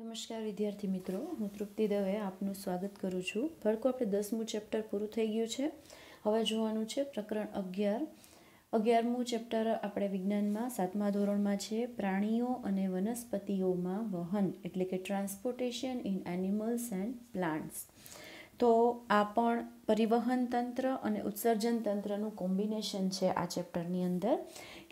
નમસ્કાર વિદ્યાર્થી મિત્રો હું તૃપ્તિ દવે આપનું સ્વાગત કરું છું ભડકો આપણે દસમું ચેપ્ટર પૂરું થઈ ગયું છે હવે જોવાનું છે પ્રકરણ અગિયાર અગિયારમું ચેપ્ટર આપણે વિજ્ઞાનમાં સાતમા ધોરણમાં છે પ્રાણીઓ અને વનસ્પતિઓમાં વહન એટલે કે transportation in animals and plants તો આ પણ પરિવહન તંત્ર અને ઉત્સર્જન તંત્રનું કોમ્બિનેશન છે આ ચેપ્ટરની અંદર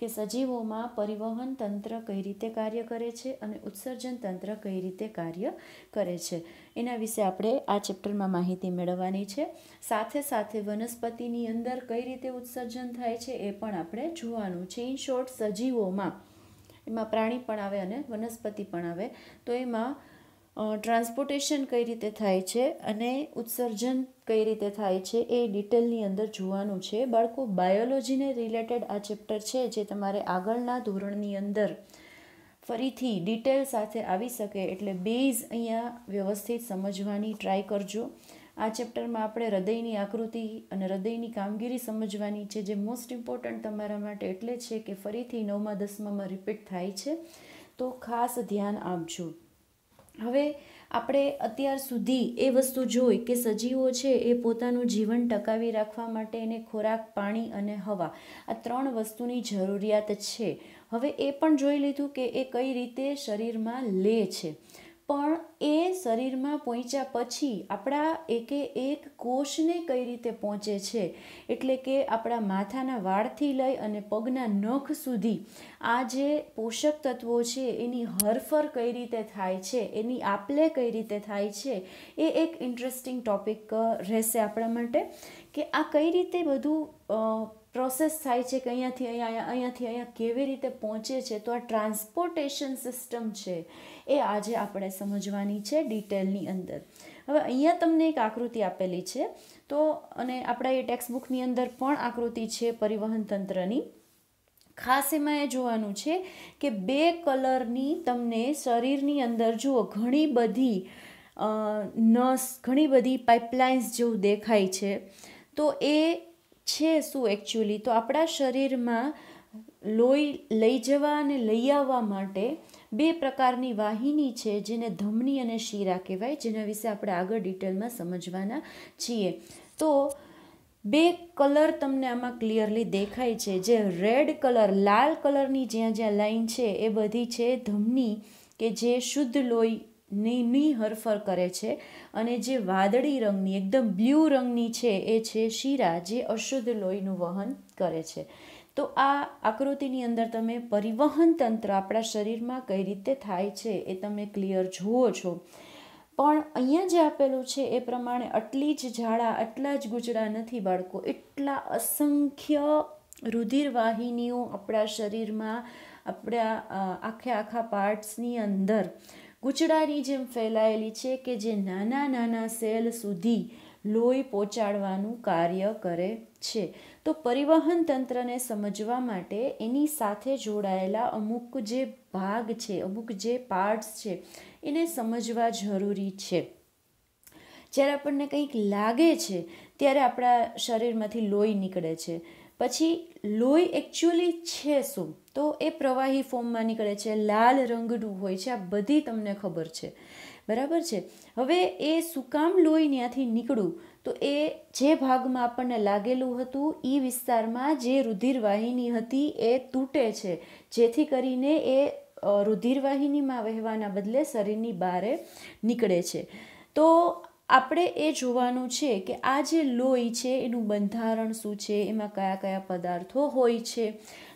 કે સજીવોમાં પરિવહન તંત્ર કઈ રીતે કાર્ય કરે છે અને ઉત્સર્જન તંત્ર કઈ રીતે કાર્ય કરે છે એના વિશે આપણે આ ચેપ્ટરમાં માહિતી મેળવવાની છે સાથે સાથે વનસ્પતિની અંદર કઈ રીતે ઉત્સર્જન થાય છે એ પણ આપણે જોવાનું છે ઇન શોર્ટ સજીવોમાં એમાં પ્રાણી પણ આવે અને વનસ્પતિ પણ આવે તો એમાં ટ્રાન્સપોર્ટેશન કઈ રીતે થાય છે અને ઉત્સર્જન કઈ રીતે થાય છે એ ડિટેલની અંદર જોવાનું છે બાળકો બાયોલોજીને રિલેટેડ આ ચેપ્ટર છે જે તમારે આગળના ધોરણની અંદર ફરીથી ડિટેલ સાથે આવી શકે એટલે બેઝ અહીંયા વ્યવસ્થિત સમજવાની ટ્રાય કરજો આ ચેપ્ટરમાં આપણે હૃદયની આકૃતિ અને હૃદયની કામગીરી સમજવાની છે જે મોસ્ટ ઇમ્પોર્ટન્ટ તમારા માટે એટલે છે કે ફરીથી નવમા દસમામાં રિપીટ થાય છે તો ખાસ ધ્યાન આપજો હવે આપણે અત્યાર સુધી એ વસ્તુ જોઈ કે સજીવો છે એ પોતાનું જીવન ટકાવી રાખવા માટે એને ખોરાક પાણી અને હવા આ ત્રણ વસ્તુની જરૂરિયાત છે હવે એ પણ જોઈ લીધું કે એ કઈ રીતે શરીરમાં લે છે પણ એ શરીરમાં પહોંચ્યા પછી આપણા એકે એક કોષને કઈ રીતે પહોંચે છે એટલે કે આપણા માથાના વાળથી લઈ અને પગના નખ સુધી આ જે પોષક તત્વો છે એની હરફર કઈ રીતે થાય છે એની આપલે કઈ રીતે થાય છે એ એક ઇન્ટરેસ્ટિંગ ટોપિક રહેશે આપણા માટે કે આ કઈ રીતે બધું પ્રોસેસ થાય છે કે અહીંયાથી અહીંયા અહીંયાથી અહીંયા કેવી રીતે પહોંચે છે તો આ ટ્રાન્સપોર્ટેશન સિસ્ટમ છે એ આજે આપણે સમજવાની છે ડિટેલની અંદર હવે અહીંયા તમને એક આકૃતિ આપેલી છે તો અને આપણા એ ટેક્સ્ટબુકની અંદર પણ આકૃતિ છે પરિવહન તંત્રની ખાસ એમાં એ જોવાનું છે કે બે કલરની તમને શરીરની અંદર જુઓ ઘણી બધી નસ ઘણી બધી પાઇપલાઇન્સ જેવું દેખાય છે તો એ છે શું એકચ્યુઅલી તો આપણા શરીરમાં લોહી લઈ જવા અને લઈ આવવા માટે બે પ્રકારની વાહિની છે જેને ધમની અને શીરા કહેવાય જેના વિશે આપણે આગળ ડિટેલમાં સમજવાના છીએ તો બે કલર તમને આમાં ક્લિયરલી દેખાય છે જે રેડ કલર લાલ કલરની જ્યાં જ્યાં લાઈન છે એ બધી છે ધમની કે જે શુદ્ધ લોહી ની હરફર કરે છે અને જે વાદળી રંગની એકદમ બ્લ્યુ રંગની છે એ છે શીરા જે અશુદ્ધ લોહીનું વહન કરે છે તો આ આકૃતિની અંદર તમે પરિવહન તંત્ર આપણા શરીરમાં કઈ રીતે થાય છે એ તમે ક્લિયર જુઓ છો પણ અહીંયા જે આપેલું છે એ પ્રમાણે આટલી જ ઝાડા આટલા જ ગુજડા નથી બાળકો એટલા અસંખ્ય રુધિરવાહિનીઓ આપણા શરીરમાં આપણા આખે આખા પાર્ટ્સની અંદર ગૂંચડાની જેમ ફેલાયેલી છે કે જે નાના નાના સેલ સુધી લોહી પહોંચાડવાનું કાર્ય કરે છે તો પરિવહન તંત્રને સમજવા માટે એની સાથે જોડાયેલા અમુક જે ભાગ છે અમુક જે પાર્ટ્સ છે એને સમજવા જરૂરી છે જ્યારે આપણને કંઈક લાગે છે ત્યારે આપણા શરીરમાંથી લોહી નીકળે છે પછી લોહી એકચ્યુઅલી છે શું તો એ પ્રવાહી ફોર્મમાં નીકળે છે લાલ રંગનું હોય છે આ બધી તમને ખબર છે બરાબર છે હવે એ સુકામ લોહી ત્યાંથી નીકળું તો એ જે ભાગમાં આપણને લાગેલું હતું એ વિસ્તારમાં જે રુધિરવાહિની હતી એ તૂટે છે જેથી કરીને એ રુધિરવાહિનીમાં વહેવાના બદલે શરીરની બારે નીકળે છે તો આપણે એ જોવાનું છે કે આ જે લોહી છે એનું બંધારણ શું છે એમાં કયા કયા પદાર્થો હોય છે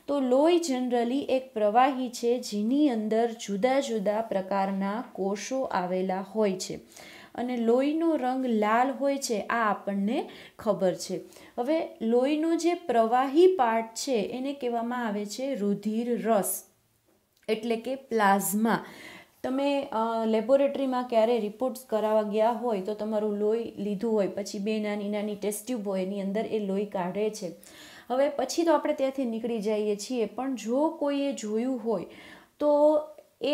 તો લોહી જનરલી એક પ્રવાહી છે જેની અંદર જુદા જુદા પ્રકારના કોષો આવેલા હોય છે અને લોહીનો રંગ લાલ હોય છે આ આપણને ખબર છે હવે લોહીનો જે પ્રવાહી પાર્ટ છે એને કહેવામાં આવે છે રુધિર રસ એટલે કે પ્લાઝમા તમે લેબોરેટરીમાં ક્યારે રિપોર્ટ્સ કરાવવા ગયા હોય તો તમારું લોહી લીધું હોય પછી બે નાની નાની ટેસ્ટ ટ્યુબ હોય એની અંદર એ લોહી કાઢે છે હવે પછી તો આપણે ત્યાંથી નીકળી જઈએ છીએ પણ જો કોઈએ જોયું હોય તો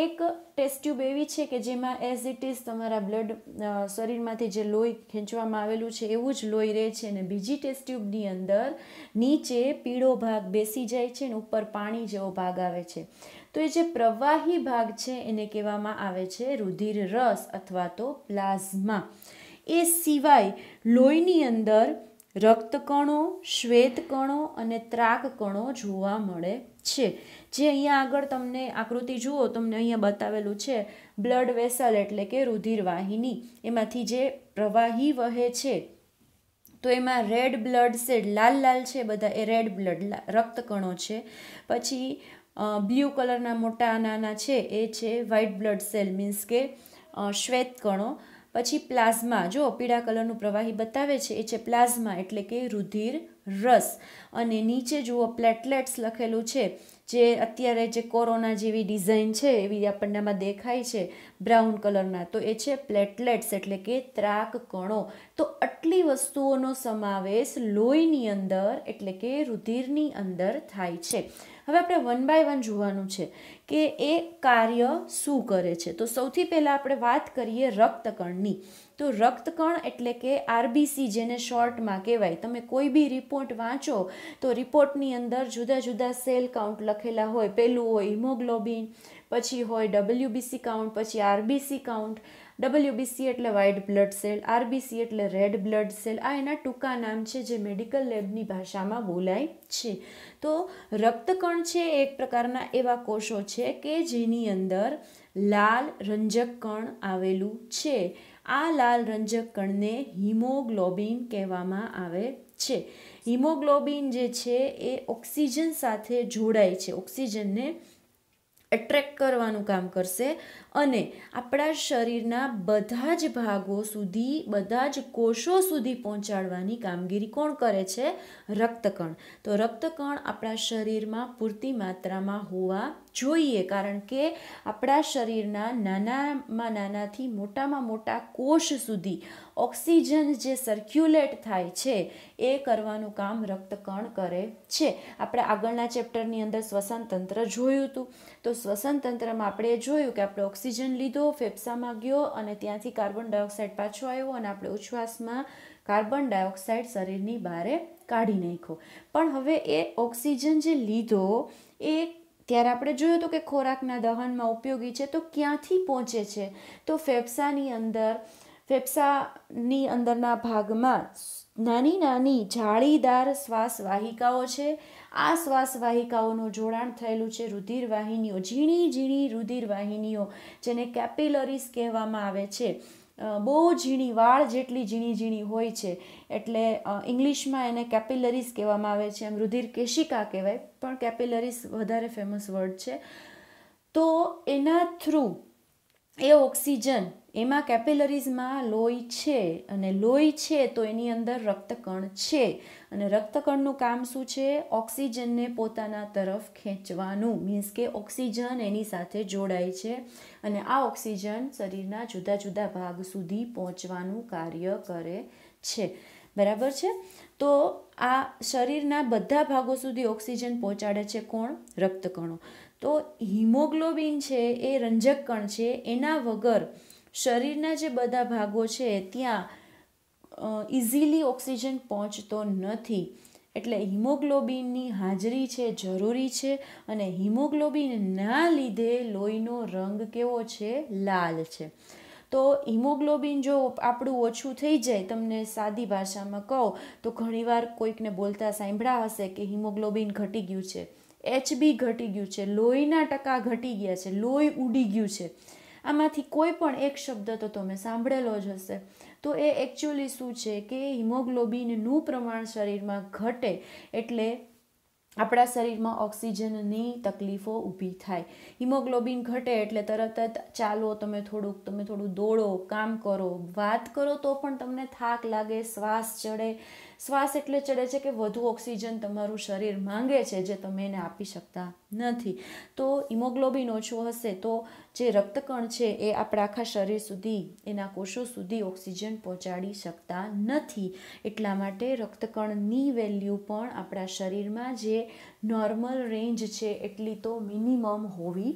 એક ટેસ્ટ ટ્યુબ એવી છે કે જેમાં એઝ ઇટ ઇઝ તમારા બ્લડ શરીરમાંથી જે લોહી ખેંચવામાં આવેલું છે એવું જ લોહી રહે છે અને બીજી ટેસ્ટ ટ્યુબની અંદર નીચે પીળો ભાગ બેસી જાય છે ને ઉપર પાણી જેવો ભાગ આવે છે તો એ જે પ્રવાહી ભાગ છે એને કહેવામાં આવે છે રુધિર રસ અથવા તો પ્લાઝમા એ સિવાય લોહીની અંદર રક્તકણો શ્વેતકણો અને ત્રાકકણો જોવા મળે છે જે અહીંયા આગળ તમને આકૃતિ જુઓ તમને અહીંયા બતાવેલું છે બ્લડ વેસલ એટલે કે રુધિરવાહિની એમાંથી જે પ્રવાહી વહે છે તો એમાં રેડ બ્લડ સેડ લાલ લાલ છે બધા એ રેડ બ્લડ રક્તકણો છે પછી બ્લુ કલરના મોટા નાના છે એ છે વ્હાઇટ બ્લડ સેલ મીન્સ કે શ્વેત કણો પછી પ્લાઝમા જો પીળા કલરનું પ્રવાહી બતાવે છે એ છે પ્લાઝમા એટલે કે રુધિર રસ અને નીચે જુઓ પ્લેટલેટ્સ લખેલું છે જે અત્યારે જે કોરોના જેવી ડિઝાઇન છે એવી આપણને આપણનામાં દેખાય છે બ્રાઉન કલરના તો એ છે પ્લેટલેટ્સ એટલે કે ત્રાક કણો તો આટલી વસ્તુઓનો સમાવેશ લોહીની અંદર એટલે કે રુધિરની અંદર થાય છે હવે આપણે વન બાય વન જોવાનું છે કે એ કાર્ય શું કરે છે તો સૌથી પહેલાં આપણે વાત કરીએ રક્તકણની તો રક્તકણ એટલે કે આરબીસી જેને શોર્ટમાં કહેવાય તમે કોઈ બી રિપોર્ટ વાંચો તો રિપોર્ટની અંદર જુદા જુદા સેલ કાઉન્ટ લખેલા હોય પહેલું હોય હિમોગ્લોબિન પછી હોય ડબલ્યુબીસી કાઉન્ટ પછી આરબીસી કાઉન્ટ ડબલ્યુબીસી એટલે વ્હાઇટ બ્લડ સેલ આરબીસી એટલે રેડ બ્લડ સેલ આ એના ટૂંકા નામ છે જે મેડિકલ લેબની ભાષામાં બોલાય છે તો રક્તકણ છે એક પ્રકારના એવા કોષો છે કે જેની અંદર લાલ રંજક કણ આવેલું છે આ લાલ રંજક કણને હિમોગ્લોબિન કહેવામાં આવે છે હિમોગ્લોબિન જે છે એ ઓક્સિજન સાથે જોડાય છે ઓક્સિજનને એટ્રેક કરવાનું કામ કરશે અને આપણા શરીરના બધા જ ભાગો સુધી બધા જ કોષો સુધી પહોંચાડવાની કામગીરી કોણ કરે છે રક્તકણ તો રક્તકણ આપણા શરીરમાં પૂરતી માત્રામાં હોવા જોઈએ કારણ કે આપણા શરીરના નાનામાં નાનાથી મોટામાં મોટા કોષ સુધી ઓક્સિજન જે સર્ક્યુલેટ થાય છે એ કરવાનું કામ રક્તકણ કરે છે આપણે આગળના ચેપ્ટરની અંદર શ્વસન તંત્ર જોયું હતું તો શ્વસન તંત્રમાં આપણે જોયું કે આપણે ઓક્સિજન લીધો ફેફસામાં ગયો અને ત્યાંથી કાર્બન ડાયોક્સાઇડ પાછો આવ્યો અને આપણે ઉચ્છવાસમાં કાર્બન ડાયોક્સાઇડ શરીરની બહારે કાઢી નાખ્યો પણ હવે એ ઓક્સિજન જે લીધો એ ત્યારે આપણે જોયું હતું કે ખોરાકના દહનમાં ઉપયોગી છે તો ક્યાંથી પહોંચે છે તો ફેફસાની અંદર ફેફસાની અંદરના ભાગમાં નાની નાની જાળીદાર શ્વાસ વાહિકાઓ છે આ શ્વાસવાહિકાઓનું જોડાણ થયેલું છે રુધિરવાહિનીઓ ઝીણી ઝીણી રુધિરવાહિનીઓ જેને કેપિલરીસ કહેવામાં આવે છે બહુ ઝીણી વાળ જેટલી ઝીણી ઝીણી હોય છે એટલે ઇંગ્લિશમાં એને કેપિલરીઝ કહેવામાં આવે છે એમ રુધિર કેશિકા કહેવાય પણ કેપિલરીઝ વધારે ફેમસ વર્ડ છે તો એના થ્રુ એ ઓક્સિજન એમાં કેપિલરીઝમાં લોહી છે અને લોહી છે તો એની અંદર રક્તકણ છે અને રક્તકણનું કામ શું છે ઓક્સિજનને પોતાના તરફ ખેંચવાનું મીન્સ કે ઓક્સિજન એની સાથે જોડાય છે અને આ ઓક્સિજન શરીરના જુદા જુદા ભાગ સુધી પહોંચવાનું કાર્ય કરે છે બરાબર છે તો આ શરીરના બધા ભાગો સુધી ઓક્સિજન પહોંચાડે છે કોણ રક્તકણો તો હિમોગ્લોબિન છે એ રંજક કણ છે એના વગર શરીરના જે બધા ભાગો છે ત્યાં ઇઝીલી ઓક્સિજન પહોંચતો નથી એટલે હિમોગ્લોબિનની હાજરી છે જરૂરી છે અને હિમોગ્લોબિનના લીધે લોહીનો રંગ કેવો છે લાલ છે તો હિમોગ્લોબિન જો આપણું ઓછું થઈ જાય તમને સાદી ભાષામાં કહું તો ઘણીવાર કોઈકને બોલતા સાંભળા હશે કે હિમોગ્લોબિન ઘટી ગયું છે એચબી ઘટી ગયું છે લોહીના ટકા ઘટી ગયા છે લોહી ઉડી ગયું છે આમાંથી કોઈ પણ એક શબ્દ તો તમે સાંભળેલો જ હશે તો એ એકચ્યુઅલી શું છે કે હિમોગ્લોબિનનું પ્રમાણ શરીરમાં ઘટે એટલે આપણા શરીરમાં ઓક્સિજનની તકલીફો ઊભી થાય હિમોગ્લોબિન ઘટે એટલે તરત જ ચાલો તમે થોડુંક તમે થોડું દોડો કામ કરો વાત કરો તો પણ તમને થાક લાગે શ્વાસ ચડે શ્વાસ એટલે ચડે છે કે વધુ ઓક્સિજન તમારું શરીર માંગે છે જે તમે એને આપી શકતા નથી તો ઇમોગ્લોબિન ઓછું હશે તો જે રક્તકણ છે એ આપણા આખા શરીર સુધી એના કોષો સુધી ઓક્સિજન પહોંચાડી શકતા નથી એટલા માટે રક્તકણની વેલ્યુ પણ આપણા શરીરમાં જે નોર્મલ રેન્જ છે એટલી તો મિનિમમ હોવી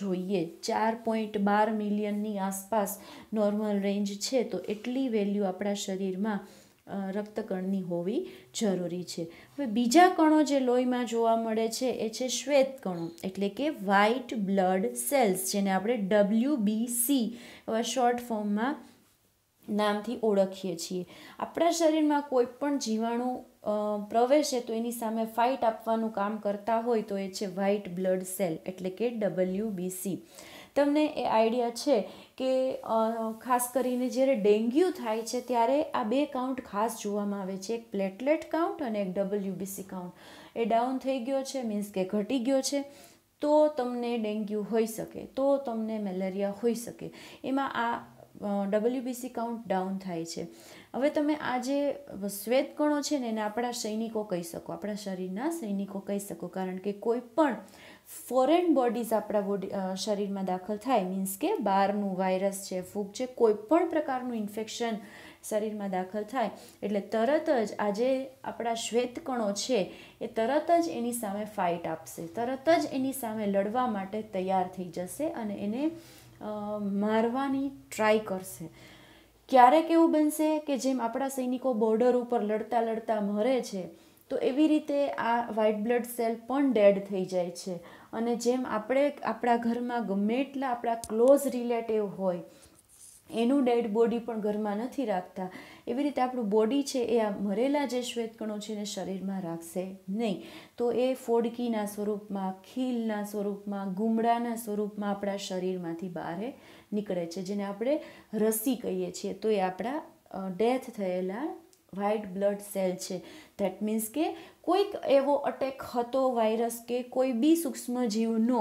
જોઈએ ચાર પોઈન્ટ બાર મિલિયનની આસપાસ નોર્મલ રેન્જ છે તો એટલી વેલ્યુ આપણા શરીરમાં રક્તકણની હોવી જરૂરી છે હવે બીજા કણો જે લોહીમાં જોવા મળે છે એ છે શ્વેત કણો એટલે કે વ્હાઇટ બ્લડ સેલ્સ જેને આપણે ડબલ્યુ બી સી એવા શોર્ટ ફોર્મમાં નામથી ઓળખીએ છીએ આપણા શરીરમાં કોઈ પણ જીવાણુ પ્રવેશે તો એની સામે ફાઇટ આપવાનું કામ કરતા હોય તો એ છે વ્હાઇટ બ્લડ સેલ એટલે કે ડબલ્યુ બી સી તમને એ આઈડિયા છે કે ખાસ કરીને જ્યારે ડેન્ગ્યુ થાય છે ત્યારે આ બે કાઉન્ટ ખાસ જોવામાં આવે છે એક પ્લેટલેટ કાઉન્ટ અને એક ડબલ્યુબીસી કાઉન્ટ એ ડાઉન થઈ ગયો છે મીન્સ કે ઘટી ગયો છે તો તમને ડેન્ગ્યુ હોઈ શકે તો તમને મેલેરિયા હોઈ શકે એમાં આ ડબલ્યુબીસી કાઉન્ટ ડાઉન થાય છે હવે તમે આ જે શ્વેત કણો છે ને એને આપણા સૈનિકો કહી શકો આપણા શરીરના સૈનિકો કહી શકો કારણ કે કોઈ પણ ફોરેન બોડીઝ આપણા બોડી શરીરમાં દાખલ થાય મીન્સ કે બહારનું વાયરસ છે ફૂગ છે કોઈ પણ પ્રકારનું ઇન્ફેક્શન શરીરમાં દાખલ થાય એટલે તરત જ આજે આપણા શ્વેતકણો છે એ તરત જ એની સામે ફાઇટ આપશે તરત જ એની સામે લડવા માટે તૈયાર થઈ જશે અને એને મારવાની ટ્રાય કરશે ક્યારેક એવું બનશે કે જેમ આપણા સૈનિકો બોર્ડર ઉપર લડતા લડતા મરે છે તો એવી રીતે આ વ્હાઇટ બ્લડ સેલ પણ ડેડ થઈ જાય છે અને જેમ આપણે આપણા ઘરમાં ગમે એટલા આપણા ક્લોઝ રિલેટિવ હોય એનું ડેડ બોડી પણ ઘરમાં નથી રાખતા એવી રીતે આપણું બોડી છે એ આ મરેલા જે શ્વેતકણો છે એને શરીરમાં રાખશે નહીં તો એ ફોડકીના સ્વરૂપમાં ખીલના સ્વરૂપમાં ગુમડાના સ્વરૂપમાં આપણા શરીરમાંથી બહાર નીકળે છે જેને આપણે રસી કહીએ છીએ તો એ આપણા ડેથ થયેલા વ્હાઇટ બ્લડ સેલ છે ધેટ મીન્સ કે કોઈક એવો અટેક હતો વાયરસ કે કોઈ બી સૂક્ષ્મજીવનો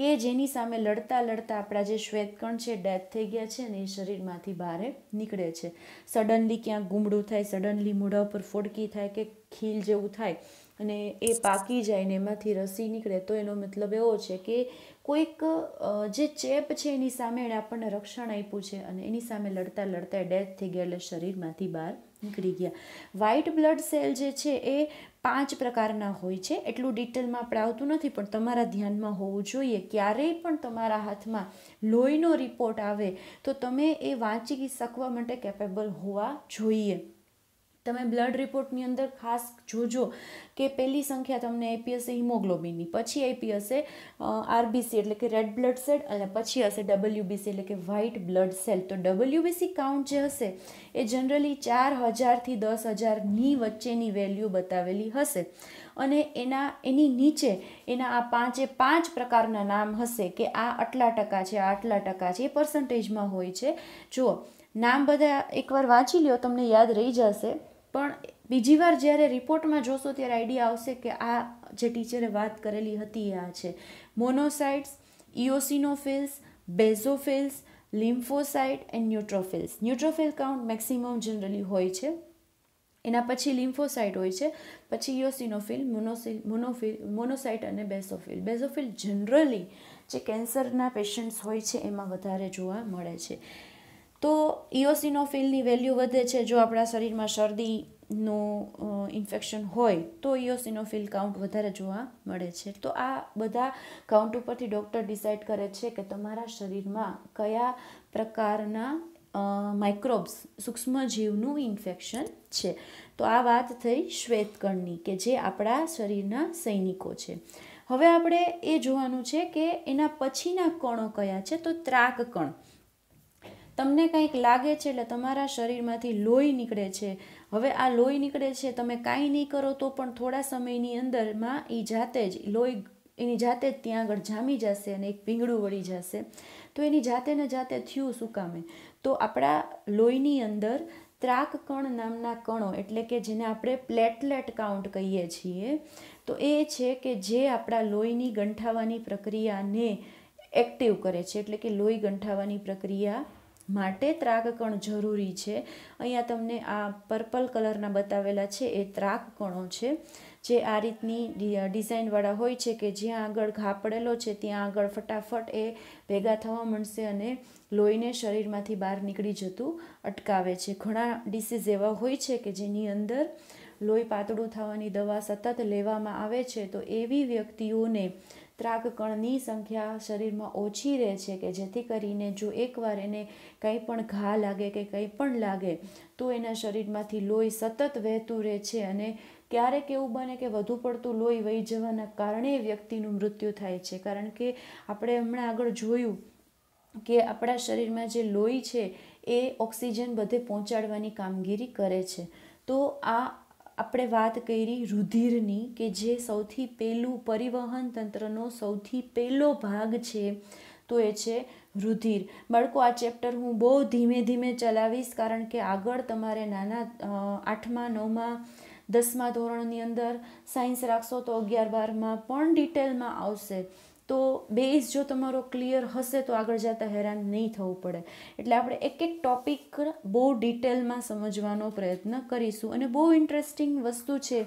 કે જેની સામે લડતા લડતા આપણા જે શ્વેતકણ છે ડેથ થઈ ગયા છે અને એ શરીરમાંથી બહાર નીકળે છે સડનલી ક્યાંક ગુમડું થાય સડનલી મોઢા ઉપર ફોડકી થાય કે ખીલ જેવું થાય અને એ પાકી જાય ને એમાંથી રસી નીકળે તો એનો મતલબ એવો છે કે કોઈક જે ચેપ છે એની સામે એણે આપણને રક્ષણ આપ્યું છે અને એની સામે લડતા લડતા ડેથ થઈ ગયા એટલે શરીરમાંથી બહાર નીકળી ગયા વ્હાઇટ બ્લડ સેલ જે છે એ પાંચ પ્રકારના હોય છે એટલું ડિટેલમાં આપણે આવતું નથી પણ તમારા ધ્યાનમાં હોવું જોઈએ ક્યારેય પણ તમારા હાથમાં લોહીનો રિપોર્ટ આવે તો તમે એ વાંચી શકવા માટે કેપેબલ હોવા જોઈએ તમે બ્લડ રિપોર્ટની અંદર ખાસ જોજો કે પહેલી સંખ્યા તમને આપી હિમોગ્લોબિનની પછી આપી આરબીસી એટલે કે રેડ બ્લડ સેલ અને પછી હશે ડબલ્યુબીસી એટલે કે વ્હાઇટ બ્લડ સેલ તો ડબલ્યુબીસી કાઉન્ટ જે હશે એ જનરલી ચાર હજારથી દસ હજારની વચ્ચેની વેલ્યુ બતાવેલી હશે અને એના એની નીચે એના આ પાંચે પાંચ પ્રકારના નામ હશે કે આ આટલા ટકા છે આ આટલા ટકા છે એ પર્સન્ટેજમાં હોય છે જુઓ નામ બધા એકવાર વાંચી લ્યો તમને યાદ રહી જશે પણ બીજી વાર જ્યારે રિપોર્ટમાં જોશો ત્યારે આઈડિયા આવશે કે આ જે ટીચરે વાત કરેલી હતી એ આ છે monocytes eosinophils basophils lymphocyte and neutrophils neutrophil count maximum generally હોય છે એના પછી લિમ્ફોસાઇટ હોય છે પછી ઇઓસિનોફિલ મોનોસિલ મોનોફિલ મોનોસાઇટ અને બેઝોફિલ બેઝોફિલ જનરલી જે કેન્સરના પેશન્ટ્સ હોય છે એમાં વધારે જોવા મળે છે તો ઇઓસિનોફિલની વેલ્યુ વધે છે જો આપણા શરીરમાં શરદીનું ઇન્ફેક્શન હોય તો ઇઓસિનોફિલ કાઉન્ટ વધારે જોવા મળે છે તો આ બધા કાઉન્ટ ઉપરથી ડૉક્ટર ડિસાઇડ કરે છે કે તમારા શરીરમાં કયા પ્રકારના માઇક્રોબ્સ સૂક્ષ્મજીવનું ઇન્ફેક્શન છે તો આ વાત થઈ શ્વેતકણની કે જે આપણા શરીરના સૈનિકો છે હવે આપણે એ જોવાનું છે કે એના પછીના કણો કયા છે તો ત્રાક કણ તમને કંઈક લાગે છે એટલે તમારા શરીરમાંથી લોહી નીકળે છે હવે આ લોહી નીકળે છે તમે કાંઈ નહીં કરો તો પણ થોડા સમયની અંદરમાં એ જાતે જ લોહી એની જાતે જ ત્યાં આગળ જામી જશે અને એક ભીંગડું વળી જશે તો એની જાતે ને જાતે થયું શું કામે તો આપણા લોહીની અંદર ત્રાક કણ નામના કણો એટલે કે જેને આપણે પ્લેટલેટ કાઉન્ટ કહીએ છીએ તો એ છે કે જે આપણા લોહીની ગંઠાવાની પ્રક્રિયાને એક્ટિવ કરે છે એટલે કે લોહી ગંઠાવાની પ્રક્રિયા માટે ત્રાકકણ જરૂરી છે અહીંયા તમને આ પર્પલ કલરના બતાવેલા છે એ ત્રાકકણો છે જે આ રીતની ડિઝાઇનવાળા હોય છે કે જ્યાં આગળ ઘા પડેલો છે ત્યાં આગળ ફટાફટ એ ભેગા થવા મળશે અને લોહીને શરીરમાંથી બહાર નીકળી જતું અટકાવે છે ઘણા ડિસીઝ એવા હોય છે કે જેની અંદર લોહી પાતળું થવાની દવા સતત લેવામાં આવે છે તો એવી વ્યક્તિઓને ત્રાકકણની સંખ્યા શરીરમાં ઓછી રહે છે કે જેથી કરીને જો એકવાર એને કંઈ પણ ઘા લાગે કે કંઈ પણ લાગે તો એના શરીરમાંથી લોહી સતત વહેતું રહે છે અને ક્યારેક એવું બને કે વધુ પડતું લોહી વહી જવાના કારણે વ્યક્તિનું મૃત્યુ થાય છે કારણ કે આપણે હમણાં આગળ જોયું કે આપણા શરીરમાં જે લોહી છે એ ઓક્સિજન બધે પહોંચાડવાની કામગીરી કરે છે તો આ આપણે વાત કરી રુધિરની કે જે સૌથી પહેલું પરિવહન તંત્રનો સૌથી પહેલો ભાગ છે તો એ છે રુધિર બાળકો આ ચેપ્ટર હું બહુ ધીમે ધીમે ચલાવીશ કારણ કે આગળ તમારે નાના આઠમા નવમાં દસમા ધોરણની અંદર સાયન્સ રાખશો તો અગિયાર બારમાં પણ ડિટેલમાં આવશે તો બેઝ જો તમારો ક્લિયર હશે તો આગળ જતાં હેરાન નહીં થવું પડે એટલે આપણે એક એક ટોપિક બહુ ડિટેલમાં સમજવાનો પ્રયત્ન કરીશું અને બહુ ઇન્ટરેસ્ટિંગ વસ્તુ છે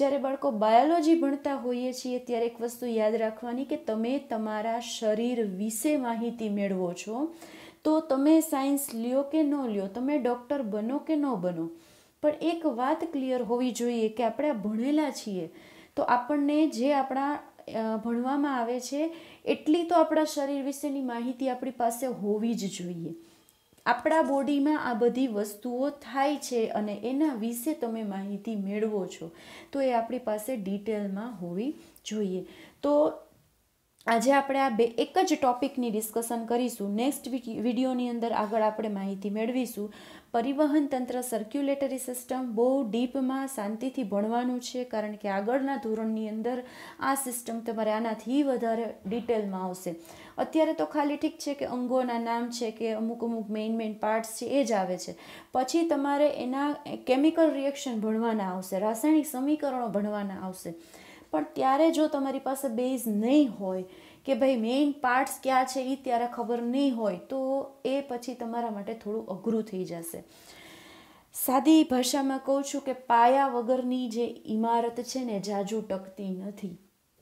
જ્યારે બાળકો બાયોલોજી ભણતા હોઈએ છીએ ત્યારે એક વસ્તુ યાદ રાખવાની કે તમે તમારા શરીર વિશે માહિતી મેળવો છો તો તમે સાયન્સ લ્યો કે ન લ્યો તમે ડૉક્ટર બનો કે ન બનો પણ એક વાત ક્લિયર હોવી જોઈએ કે આપણે ભણેલા છીએ તો આપણને જે આપણા ભણવામાં આવે છે એટલી તો આપણા શરીર વિશેની માહિતી આપણી પાસે હોવી જ જોઈએ આપણા બોડીમાં આ બધી વસ્તુઓ થાય છે અને એના વિશે તમે માહિતી મેળવો છો તો એ આપણી પાસે ડિટેલમાં હોવી જોઈએ તો આજે આપણે આ બે એક જ ટોપિકની ડિસ્કશન કરીશું નેક્સ્ટ વિડીયોની અંદર આગળ આપણે માહિતી મેળવીશું પરિવહન તંત્ર સર્ક્યુલેટરી સિસ્ટમ બહુ ડીપમાં શાંતિથી ભણવાનું છે કારણ કે આગળના ધોરણની અંદર આ સિસ્ટમ તમારે આનાથી વધારે ડિટેલમાં આવશે અત્યારે તો ખાલી ઠીક છે કે અંગોના નામ છે કે અમુક અમુક મેઇન મેઇન પાર્ટ્સ છે એ જ આવે છે પછી તમારે એના કેમિકલ રિએક્શન ભણવાના આવશે રાસાયણિક સમીકરણો ભણવાના આવશે પણ ત્યારે જો તમારી પાસે બેઝ નહીં હોય કે ભાઈ મેઇન પાર્ટ્સ ક્યાં છે એ ત્યારે ખબર નહીં હોય તો એ પછી તમારા માટે થોડું અઘરું થઈ જશે સાદી ભાષામાં કહું છું કે પાયા વગરની જે ઇમારત છે ને જાજુ ટકતી નથી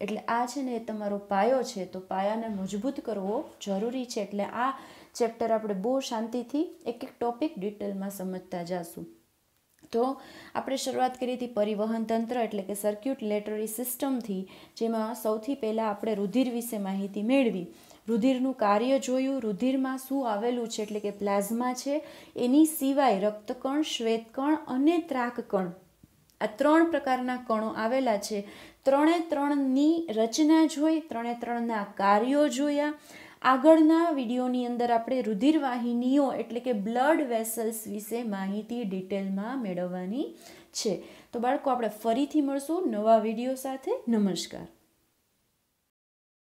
એટલે આ છે ને એ તમારો પાયો છે તો પાયાને મજબૂત કરવો જરૂરી છે એટલે આ ચેપ્ટર આપણે બહુ શાંતિથી એક એક ટોપિક ડિટેલમાં સમજતા જાશું તો આપણે શરૂઆત કરી હતી પરિવહન તંત્ર એટલે કે સર્ક્યુટ લેટરી સિસ્ટમથી જેમાં સૌથી પહેલાં આપણે રુધિર વિશે માહિતી મેળવી રુધિરનું કાર્ય જોયું રુધિરમાં શું આવેલું છે એટલે કે પ્લાઝમા છે એની સિવાય રક્તકણ શ્વેતકણ અને ત્રાકકણ આ ત્રણ પ્રકારના કણો આવેલા છે ત્રણે ત્રણની રચના જોઈ ત્રણે ત્રણના કાર્યો જોયા આગળના વિડીયોની અંદર આપણે રુધિરવાહિનીઓ એટલે કે બ્લડ વેસલ્સ વિશે માહિતી ડિટેલમાં મેળવવાની છે તો બાળકો આપણે ફરીથી મળશું નવા વિડીયો સાથે નમસ્કાર